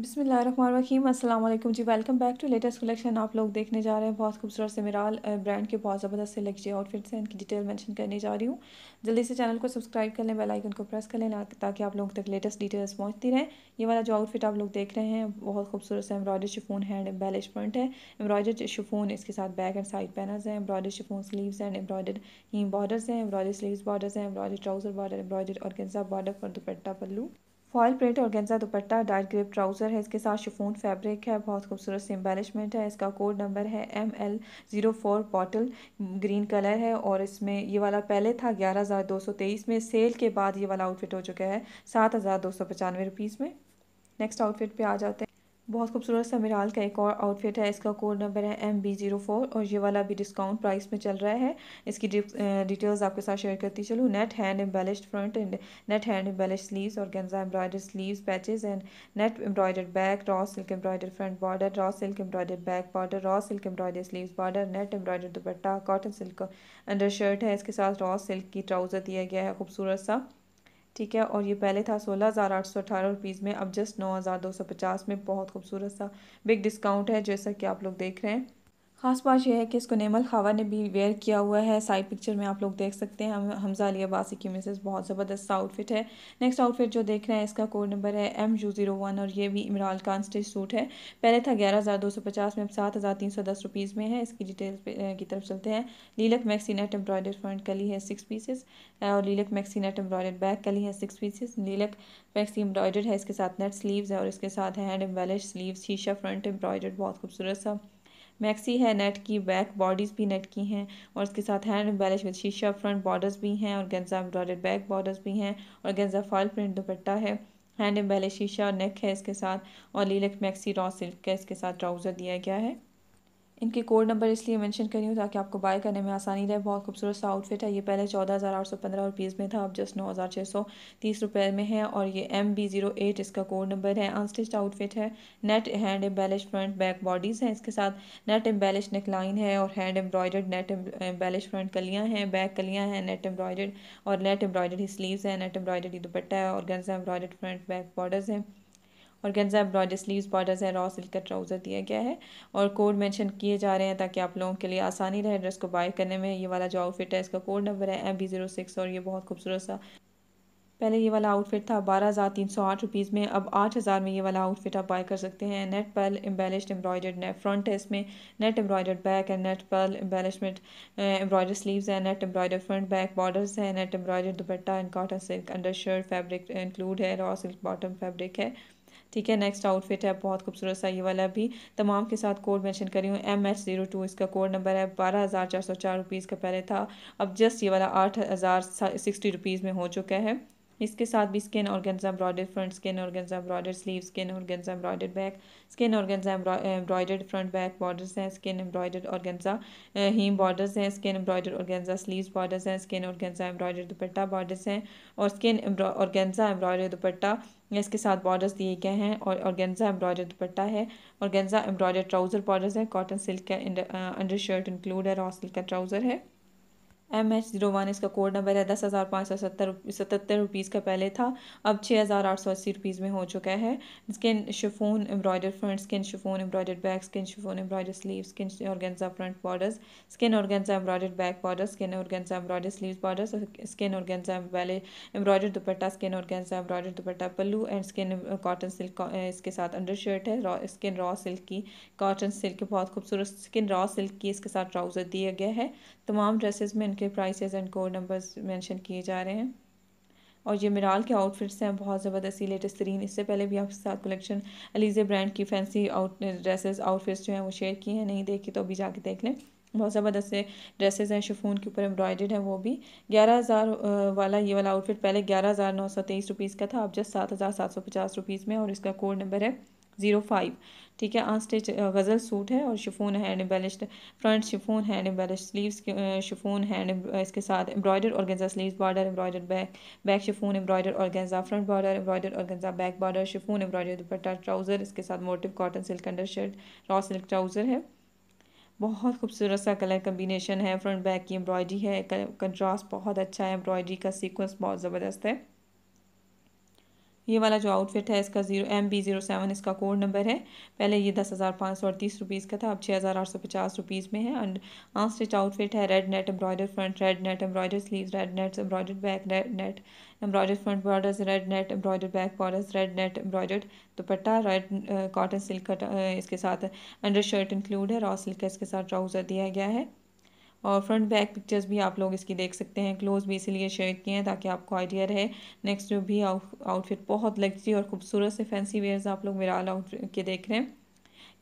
बिसमीम अल्लाम जी welcome back to latest collection आप लोग देखने जा रहे हैं बहुत खूबसूरत से मिराल ब्रांड के बहुत ज़बरदस्त से लग्जरी आउटफिट्स हैं इनकी डिटेल मेंशन करने जा रही हूँ जल्दी से चैनल को सब्सक्राइब कर लें बेल आइकन को प्रेस कर लें ताकि आप लोगों तक लेटेस्ट डिटेल्स पहुँचती रहें ये वाला जो आउटफिट आप लोग देख रहे हैं बहुत खूबसूरत से embroider chiffon hand embellish point है एम्ब्रॉयडर शिफोन इसके साथ बैक एंड साइड पैनल्स हैं embroider chiffon sleeves and embroider ही बॉर्डर्स हैं एम्ब्रॉयडर स्लीव्स बॉर्डर्स हैं embroider trouser border embroider organza border for dupatta pallu foil print organza dupatta dark grape trouser है इसके साथ शिफोन फैब्रिक है बहुत खूबसूरत से एम्बेलिशमेंट है इसका कोड नंबर है M L zero four bottle green colour है और इसमें ये वाला पहले था ग्यारह हज़ार दो सौ तेईस में सेल के बाद ये वाला आउटफिट हो चुका है सात हज़ार दो सौ पचानवे रुपीज़ में नेक्स्ट आउटफिट पर आ जाते हैं बहुत खूबसूरत सा मिराल का एक और आउटफिट है इसका कोड नंबर है एम बी ज़ीरो फोर और ये वाला भी डिस्काउंट प्राइस में चल रहा है इसकी डिटेल्स आपके साथ शेयर करती चलो net hand embellish front and net hand embellish sleeves organza embroider sleeves patches and net embroider back raw silk embroider front border raw silk embroider back border raw silk embroider sleeve border net embroider dupatta cotton silk under shirt है इसके साथ raw silk की trouser दिया गया है खूबसूरत सा ठीक है और ये पहले था सोलह हज़ार आठ सौ अठारह रुपीज़ में अब जस्ट नौ हज़ार दो सौ पचास में बहुत खूबसूरत सा बिग डिस्काउंट है जैसा कि आप लोग देख रहे हैं ख़ास बात यह है कि इसको नेमल खावा ने भी वेयर किया हुआ है साइड पिक्चर में आप लोग देख सकते हैं हम हमजा अली अब्बासी की मिसेस बहुत ज़बरदस्त आउटफिट है नेक्स्ट आउटफिट जो देख रहे हैं इसका कोड नंबर है एम यू जीरो वन और ये भी इमरान खान स्टिच सूट है पहले था ग्यारह हज़ार दो सौ पचास में अब सात हज़ार तीन सौ दस रुपीज़ में है इसकी डिटेल की तरफ चलते हैं lilac maxi net embroider front कली है सिक्स पीसेस और lilac maxi net embroider back कली है six pieces lilac maxi embroider है इसके साथ नेट स्लीव्स है और इसके साथ हैंड एम्बेलिश स्लीव शीशा फ्रंट एम्ब्रॉयडर बहुत खूबसूरत सा मैक्सी है नेट की बैक बॉडीज़ भी नेट की हैं और इसके साथ हैंड एम्बेलिश विद शीशा फ्रंट बॉर्डर्स भी हैं और गेंजा एम्ब्रॉयड बैक बॉर्डर्स भी हैं और गेंजा फॉल प्रिंट दुपट्टा है हैंड एम्बेलिश शीशा और नेक है इसके साथ और लीलक मैक्सी रॉ सिल्क का इसके साथ ट्राउज़र दिया गया है इनके कोड नंबर इसलिए मेंशन करी हूँ ताकि आपको बाय करने में आसानी रहे बहुत खूबसूरत सा आउटफिट है ये पहले चौदह हज़ार आठ सौ पंद्रह रुपीज़ में था अब जस्ट नौ हज़ार छः सौ तीस रुपये में है और ये एम बी ज़ीरो एट इसका कोड नंबर है अनस्टिच आउटफिट है net hand embellish front back bodice हैं इसके साथ नेट एम्बेलिश नेकलाइन है और hand embroidered net embellish front कलियाँ हैं बैक कलियाँ हैं नेट एम्ब्रॉयडर्ड और नेट ही स्लीव्स हैं नेट एम्ब्रॉयडरी दुपट्टा है organza embroidered front back borders हैं organza broad sleeve borders है रॉ सिल्क का ट्राउज़र दिया गया है और कोड मेंशन किए जा रहे हैं ताकि आप लोगों के लिए आसानी रहे ड्रेस को बाय करने में ये वाला जो आउटफिट है इसका कोड नंबर है एम बी ज़ीरो सिक्स और ये बहुत खूबसूरत सा पहले ये वाला आउटफिट था बारह हज़ार तीन सौ आठ रुपीज़ में अब आठ हज़ार में ये वाला आउटफिट आप बाय कर सकते हैं net pearl embellished embroidered net front है इसमें नेट एम्ब्रॉयडर्ड बैक है net pearl embellishment embroider sleeves है net embroidered front back borders है net embroidered dupatta and cotton silk under shirt fabric include है रॉ सिल्क बॉटम फैब्रिक है ठीक है next outfit है बहुत खूबसूरत सा ये वाला भी तमाम के साथ कोड मेंशन करी हूँ एम एच ज़ीरो टू इसका कोड नंबर है बारह हज़ार चार सौ चार रुपीज़ का पहले था अब जस्ट ये वाला आठ हज़ार सिक्सटी रुपीज़ में हो चुका है इसके साथ भी skin organza embroidered front skin organza embroidered sleeve skin organza embroidered back skin organza embroidered front back borders हैं skin embroidered organza hem borders हैं skin embroidered organza sleeves borders हैं skin organza embroidered dupatta borders हैं और skin organza embroidered दुपट्टा इसके साथ borders दिए गए हैं और ऑर्गेन्जा एम्ब्रॉयडर दुपट्टा है ऑर्गेन्जा एम्ब्रॉयडर ट्राउज़र बॉर्डर्स हैं कॉटन सिल्क का अंडर शर्ट इंक्लूड है रॉ सिल्क का ट्राउज़र है एम एच ज़ीरो वन इसका कोड नंबर है दस हज़ार पाँच सौ सत्तर सतहत्तर रुपीज़ का पहले था अब छः हज़ार आठ सौ अस्सी रुपीज़ में हो चुका है skin chiffon embroider front skin chiffon embroider back skin chiffon embroider sleeve skin organza front borders skin organza embroider back border skin organza embroider sleeve border skin organza वाले embroider dupatta skin organza embroider dupatta pallu and skin cotton silk इसके साथ under shirt है skin raw silk की cotton silk बहुत खूबसूरत skin raw silk की इसके साथ ट्राउज़र दिया गया है तमाम ड्रेसेस में इनके prices and code numbers mention किए जा रहे हैं और ये मिराल के आउटफिट्स हैं बहुत ज़बरदस्ती लेटेस्ट तरीन इससे पहले भी आपके साथ कलेक्शन अलीजे ब्रांड की फैंसी आउट ड्रेसेस आउटफिट्स जो हैं वो शेयर किए हैं नहीं देखी तो अभी जाके देख लें बहुत ज़बरदस्त ड्रेसेस हैं शफून के ऊपर एम्ब्रॉयडेड है वो भी ग्यारह हज़ार वाला ये वाला आउटफिट पहले ग्यारह हज़ार नौ सौ तेईस रुपीज़ का था अब जस्ट सात हज़ार सात सौ पचास रुपीज़ में और इसका कोड नंबर है ज़ीरो फाइव ठीक है आनस्टिच गज़ल सूट है और chiffon hand embellished front chiffon hand embellish sleeves chiffon hand इसके साथ embroider organza sleeve border embroider back back chiffon embroider organza front border embroider organza back border chiffon embroider dupatta trouser इसके साथ motif cotton silk under shirt raw silk trouser है बहुत खूबसूरत सा colour combination है front back की embroidery है contrast बहुत अच्छा है एम्ब्रॉयडरी का सीक्वेंस बहुत ज़बरदस्त है ये वाला जो आउटफिट है इसका zero M B zero seven इसका कोड नंबर है पहले ये दस हज़ार पाँच सौ अड़तीस रुपीज़ का था अब छः हज़ार आठ सौ पचास रुपीज़ में है एंड आन स्टिच आउटफिट है red net embroider front red net embroider sleeve red net embroider back red net embroider front borders red net embroider back borders red net embroider dupatta red cotton silk इसके साथ under shirt include है raw silk का इसके साथ trouser दिया गया है और फ्रंट बैक पिक्चर्स भी आप लोग इसकी देख सकते हैं क्लोज भी इसीलिए शेयर किए हैं ताकि आपको आइडिया रहे नेक्स्ट जो भी आउटफिट बहुत लग्जरी और खूबसूरत से फैंसी वेयर्स आप लोग मेरा आउट के देख रहे हैं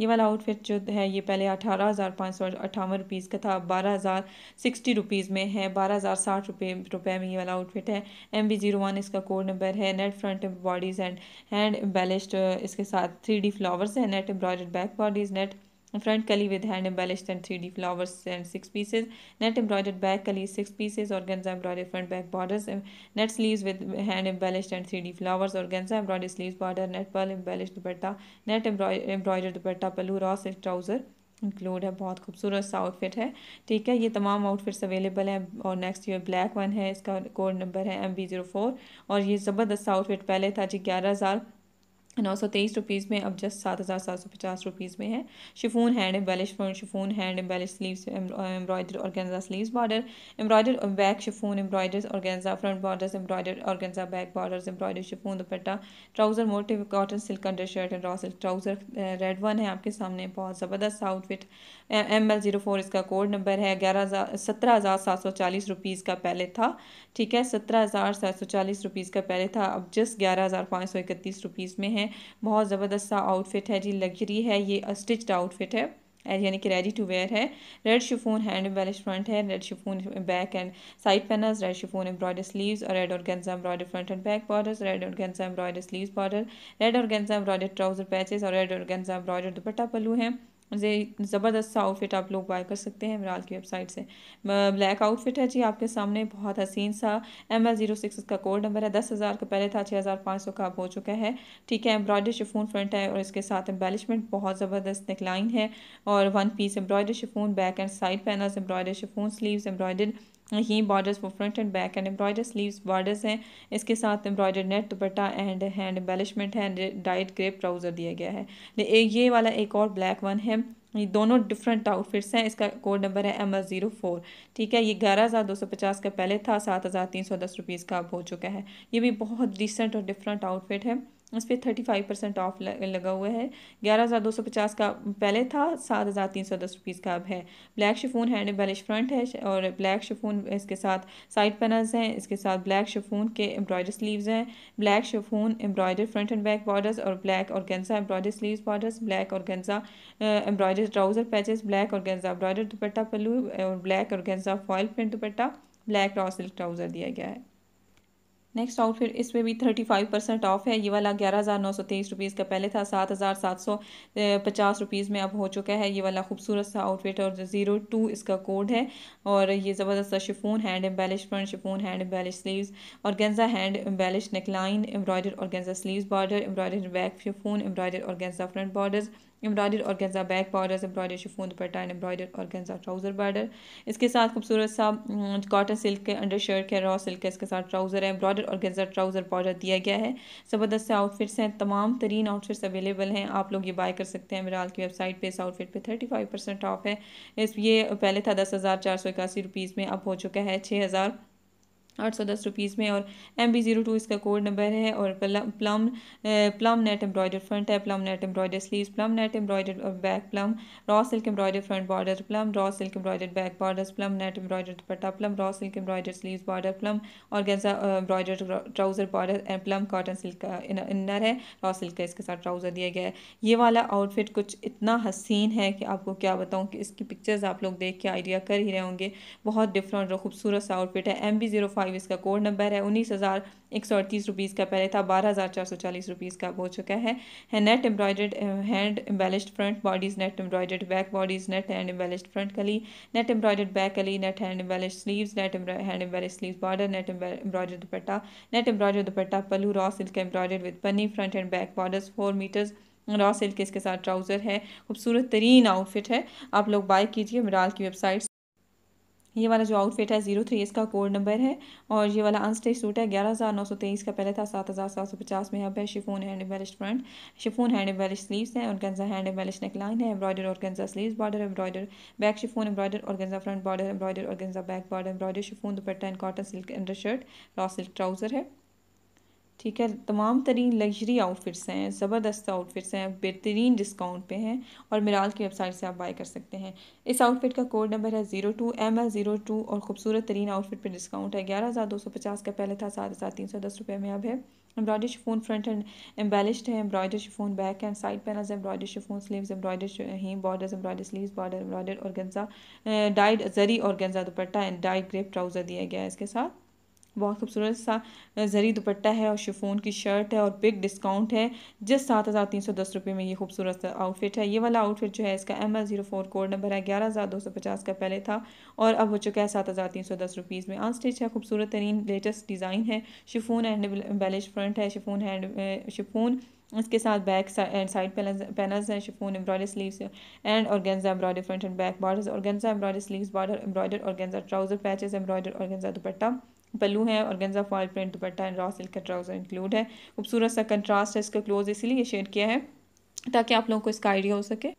ये वाला आउटफिट जो है ये पहले अठारह हज़ार पाँच सौ अट्ठावन रुपीज़ का था अब बारह हज़ार सिक्सटी रुपीज़ में है बारह हज़ार साठ रुपये रुपये में ये वाला आउटफिट है एम बी जीरो वन इसका कोड नंबर है net front bodice and hand embellished इसके साथ थ्री डी फ्लावर्स हैं net embroidered back bodice net front कली with hand embellish and three D flowers and six pieces net embroidered back कली six pieces organza embroider front back border net sleeve with hand embellish and three D flowers organza embroider sleeve border net pearl embellish dupatta net embroider dupatta pallu raw एक trouser include है बहुत खूबसूरत सा outfit है ठीक है ये तमाम आउटफिट्स अवेलेबल हैं और नेक्स्ट ये ब्लैक वन है इसका कोड नंबर है एम बी जीरो फोर और ये ज़बरदस्त आउटफिट पहले था जी ग्यारह हज़ार नौ सौ तेईस रुपीज़ में अब जस्ट सात हज़ार सात सौ पचास रुपीज़ में है chiffon hand embellish chiffon hand embellish sleeves embroider organza sleeves border embroider back chiffon embroider organza front borders embroider organza back borders embroider chiffon dupatta trouser motif cotton silk under shirt and raw silk trouser red one है आपके सामने बहुत ज़बरदस्त outfit M L zero four इसका code number है ग्यारह हज़ार सत्रह हज़ार सात सौ चालीस रुपीज़ का पहले था ठीक है सत्रह हज़ार सात सौ चालीस रुपीज़ का पहले था अब जस्ट ग्यारह हज़ार पाँच सौ इकतीस रुपीज़ में है में बहुत ज़बरदस्त सा आउटफिट है जी लग्जरी है ये स्टिच्ड आउटफिट है यानी कि रेडी टू वेयर है red chiffon hand embellish front है red chiffon back and side panels red chiffon embroider sleeves और red organza embroider front and back borders red organza embroider sleeves border red organza embroider trouser patches और red organza embroider dupatta पल्लू है ज़बरदस्त सा outfit आप लोग bye कर सकते हैं इमराल की वेबसाइट से ब्लैक आउटफिट है जी आपके सामने बहुत हसीन सा एम एल ज़ीरो सिक्स इसका कोड नंबर है दस हज़ार का पहले था छः हज़ार पाँच सौ का अब हो चुका है ठीक है एम्ब्रॉयडरी शिफोन फ्रंट है और इसके साथ एम्बेलिशमेंट बहुत ज़बरदस्त निकलाइन है और one piece embroidery chiffon back and side panels embroidery chiffon sleeve embroidered यहीं बॉर्डर्स वो front and back and embroider sleeves borders हैं इसके साथ embroider net dupatta and hand embellishment है डाइट ग्रेप ट्राउज़र दिया गया है ये वाला एक और ब्लैक वन है ये दोनों डिफरेंट आउटफिट्स हैं इसका कोड नंबर है एम एस ज़ीरो फोर ठीक है ये ग्यारह हज़ार दो सौ पचास का पहले था सात हज़ार तीन सौ दस रुपीज़ का अब हो चुका है ये भी बहुत डिसेंट और डिफरेंट आउटफिट है इस पर थर्टी फाइव परसेंट ऑफ लगा हुआ है ग्यारह हज़ार दो सौ पचास का पहले था सात हज़ार तीन सौ दस रुपीज़ का अब है black chiffon hand embellish front है और ब्लैक शिफून इसके साथ साइड पैनल्स हैं इसके साथ ब्लैक शिफून के एम्ब्रॉयडर स्लीव्स हैं black chiffon embroider front and back borders और black organza embroider sleeve borders black organza embroider trouser patches black organza embroider dupatta pallu और black organza foil print dupatta black raw silk trouser दिया गया है next outfit इस पर भी thirty five percent of है ये वाला ग्यारह हज़ार नौ सौ तेईस रुपीज़ का पहले था सात हज़ार सात सौ पचास रुपीज़ में अब हो चुका है ये वाला खूबसूरत सा आउटफिट और ज़ीरो टू इसका कोड है और ये ज़बरदस्त सा chiffon hand embellish front chiffon hand embellish sleeves organza hand embellish neckline embroider organza sleeve border embroider back chiffon embroider organza front border embroider organza back border embroider chiffon dupatta and embroider organza trouser border इसके साथ खूबसूरत सा cotton silk के under shirt है raw silk है इसके साथ trouser है एम्ब्रॉयडर और गेजर ट्राउज़र पाउडर दिया गया है ज़बरदस्त आउटफिट्स हैं तमाम तरीन आउटफिट्स अवेलेबल हैं आप लोग ये बाय कर सकते हैं मिराल की वेबसाइट पर इस आउटफिट पर थर्टी फाइव परसेंट ऑफ है इस ये पहले था दस हज़ार चार सौ इक्यासी रुपीज़ में अब हो चुका है छः हज़ार आठ सौ दस रुपीज़ में और एम बी ज़ीरो टू इसका कोड नंबर है और plum plum net embroider front है plum net embroider sleeves plum net embroider और back plum raw silk embroider front border plum raw silk embroider back border plum net embroider dupatta plum raw silk embroider sleeve border plum organza embroider trouser border and plum cotton silk का inner है raw silk का इसके साथ trouser दिया गया है ये वाला आउटफिट कुछ इतना हसीन है कि आपको क्या बताऊँ कि इसकी पिक्चर्स आप लोग देख के आइडिया कर ही रहे होंगे बहुत डिफरेंट और खूबसूरत सा आउटफिट है M B zero five five इसका कोड नंबर है उन्नीस हज़ार एक सौ अड़तीस रुपीज़ का पहले था बारह हज़ार चार सौ चालीस रुपीज़ का हो चुका है है net embroidered hand embellished front bodice net embroidered back bodice net hand embellished front कली नेट एम्ब्रॉयड बैक कली net hand embellished sleeves net hand embellished sleeves border net embroidered dupatta net embroidered dupatta pallu raw silk embroidered with पन्नी front and back borders four metres raw silk इसके साथ trouser है खूबसूरत तरीन outfit है आप लोग बाय कीजिए मिराल की वेबसाइट ये वाला जो आउटफिट है ज़ीरो थ्री इसका कोड नंबर है और ये वाला अनस्टिच सूट है ग्यारह हज़ार नौ सौ तेईस का पहले था सात हज़ार सात सौ पचास में अब है chiffon hand embellish front chiffon hand embellish sleeves हैं organza hand embellish neckline है embroider organza sleeve border embroider back chiffon embroider organza front border embroider organza back border embroider chiffon dupatta and cotton silk under shirt raw silk trouser है ठीक है तमाम तरीन luxury outfits हैं ज़बरदस्त outfits हैं बेहतरीन discount पे हैं और मिराल की वेबसाइट से आप बाय कर सकते हैं इस आउटफिट का कोड नंबर है zero two M L zero two और खूबसूरत तरीन आउटफिट पे डिस्काउंट है ग्यारह हज़ार दो सौ पचास का पहले था सात हज़ार तीन सौ दस रुपये में अब है embroidery chiffon front and embellished है embroidery chiffon back and side panels embroidery chiffon sleeves embroider हैं borders embroidery sleeves border embroider organza dyed zari organza dupatta and dyed crepe trouser दिया गया है इसके साथ बहुत खूबसूरत सा ज़री दुपट्टा है और शिफोन की शर्ट है और बिग डिस्काउंट है जिस सात हज़ार तीन सौ दस रुपये में ये खूबसूरत सा आउटफिट है ये वाला आउटफिट जो है इसका M L zero four code number है ग्यारह हज़ार दो सौ पचास का पहले था और अब हो चुका है सात हज़ार तीन सौ दस रुपीज़ में आनस्टिच है खूबसूरत तरीन लेटेस्ट डिज़ाइन है शिफोन एंड बेलिश फ्रंट है शिफोन हैंड शिफोन इसके साथ बैक एंड साइड पैनल्स हैं chiffon embroider sleeves and organza embroider front and back borders organza embroider sleeves border embroider organza trouser patches embroider organza dupatta pallu हैं organza foil print dupatta and raw silk का trouser include है खूबसूरत सा contrast है इसका close इसीलिए share किया है ताकि आप लोगों को इसका आइडिया हो सके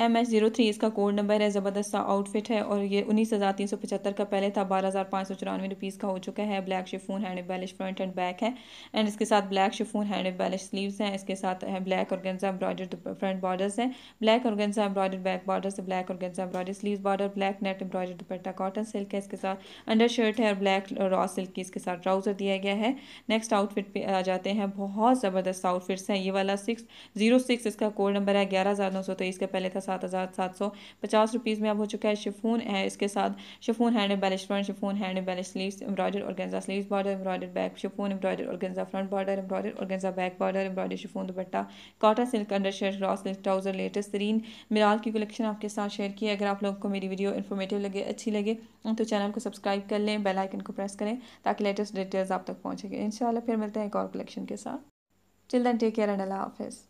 एम एस जीरो थ्री इसका कोड नंबर है ज़बरदस्त सा आउटफिट है और ये उन्नीस हज़ार तीन सौ पचहत्तर का पहले था बारह हज़ार पाँच सौ चौरानवे रुपीज़ का हो चुका है black chiffon hand embellish front and back है एंड इसके साथ black chiffon hand embellish sleeves हैं इसके साथ है ब्लैक और गेंजा एम्ब्रॉयड फ्रंट बॉर्डर्स हैं ब्लैक और गेंजा एम्ब्रॉयड बैक से black organza embroidered sleeve border black net embroidered dupatta cotton silk है इसके साथ अंडर शर्ट है और ब्लैक रॉ सिल्क की इसके साथ ट्राउज़र दिया गया है नेक्स्ट आउटफिट पे आ जाते हैं बहुत ज़बरदस्त आउटफिट्स हैं ये वाला सिक्स जीरो सिक्स इसका कोड नंबर है ग्यारह हज़ार नौ सौ तेईस का पहले था सात हज़ार सात सौ पचास रुपीज़ में अब हो चुका है शिफून है इसके साथ chiffon hand embellish front chiffon hand embellished embroidered organza sleeve border embroidered back chiffon embroidered organza front border organza back border embroidered chiffon dupatta cotton silk under shirt silk trouser latest तरीन मिलाल की collection आपके साथ share की अगर आप लोगों को मेरी वीडियो इन्फॉर्मेटिव लगे अच्छी लगे तो चैनल को सब्सक्राइब कर लें बेल आइकन को प्रेस करें ताकि लेटेस्ट डिटेल्स आप तक पहुँचेंगे इंशाल्लाह फिर मिलते हैं एक और कलेक्शन के साथ चिल्ड्रन टेक केयर एंड अल्लाह हाफिज़